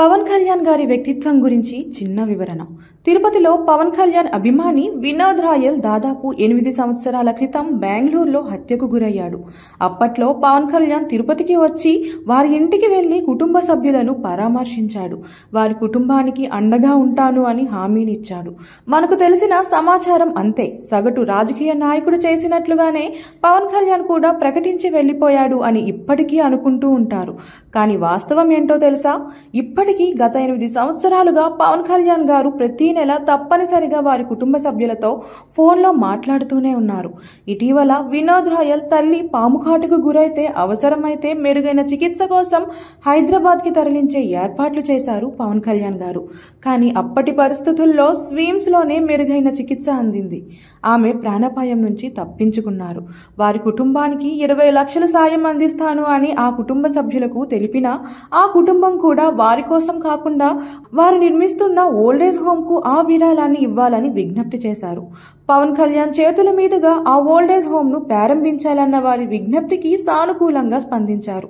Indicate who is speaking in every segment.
Speaker 1: పవన్ కళ్యాణ్ గారి వ్యక్తిత్వం గురించి చిన్న వివరణ తిరుపతిలో పవన్ కళ్యాణ్ అభిమాని వినోద్ రాయల్ దాదాపు ఎనిమిది సంవత్సరాల క్రితం బెంగళూరులో హత్యకు గురయ్యాడు అప్పట్లో పవన్ కళ్యాణ్ తిరుపతికి వచ్చి వారి ఇంటికి వెళ్లి కుటుంబ సభ్యులను పరామర్శించాడు వారి కుటుంబానికి అండగా ఉంటాను అని హామీనిచ్చాడు మనకు తెలిసిన సమాచారం అంతే సగటు రాజకీయ నాయకుడు చేసినట్లుగానే పవన్ కళ్యాణ్ కూడా ప్రకటించి వెళ్లిపోయాడు అని ఇప్పటికీ అనుకుంటూ ఉంటారు కానీ వాస్తవం ఏంటో తెలుసా ఇప్పటి ఇప్పటికీ గత ఎనిమిది సంవత్సరాలుగా పవన్ కళ్యాణ్ గారు ప్రతి నెల తప్పనిసరిగా వారి కుటుంబ సభ్యులతో ఫోన్లో మాట్లాడుతూనే ఉన్నారు ఇటీవల వినోద్ రాయల్ తల్లి పాముకాటుకు గురైతే అవసరమైతే మెరుగైన చికిత్స కోసం హైదరాబాద్కి తరలించే ఏర్పాట్లు చేశారు పవన్ కళ్యాణ్ గారు కానీ అప్పటి పరిస్థితుల్లో స్వీమ్స్లోనే మెరుగైన చికిత్స అందింది ఆమె ప్రాణాపాయం నుంచి తప్పించుకున్నారు వారి కుటుంబానికి ఇరవై లక్షల సాయం అందిస్తాను అని ఆ కుటుంబ సభ్యులకు తెలిపినా ఆ కుటుంబం కూడా వారి కోసం కోసం కాకుండా వారు నిర్మిస్తున్న ఓల్డేజ్ హోమ్కు ఆ విరాళాన్ని ఇవ్వాలని విజ్ఞప్తి చేశారు పవన్ కళ్యాణ్ చేతుల మీదుగా ఆ ఓల్డేజ్ హోమ్ను ప్రారంభించాలన్న వారి విజ్ఞప్తికి సానుకూలంగా స్పందించారు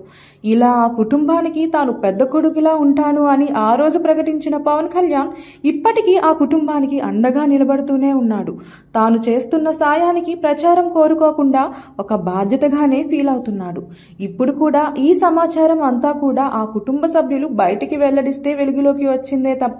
Speaker 1: ఇలా ఆ కుటుంబానికి తాను పెద్ద కొడుకులా ఉంటాను అని ఆ రోజు ప్రకటించిన పవన్ కళ్యాణ్ ఇప్పటికీ ఆ కుటుంబానికి అండగా నిలబడుతూనే ఉన్నాడు తాను చేస్తున్న సాయానికి ప్రచారం కోరుకోకుండా ఒక బాధ్యతగానే ఫీల్ అవుతున్నాడు ఇప్పుడు కూడా ఈ సమాచారం అంతా కూడా ఆ కుటుంబ సభ్యులు బయటికి వెల్లడిస్తే వెలుగులోకి వచ్చిందే తప్ప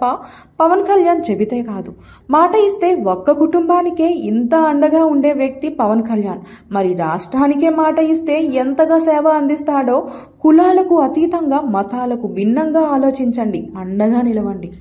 Speaker 1: పవన్ కళ్యాణ్ చెబితే కాదు మాట ఇస్తే ఒక్క కుటుంబానికే ఇంత అండగా ఉండే వ్యక్తి పవన్ కళ్యాణ్ మరి రాష్ట్రానికే మాట ఇస్తే ఎంతగా సేవ అందిస్తాడో కులాలకు అతీతంగా మతాలకు భిన్నంగా ఆలోచించండి అండగా నిలవండి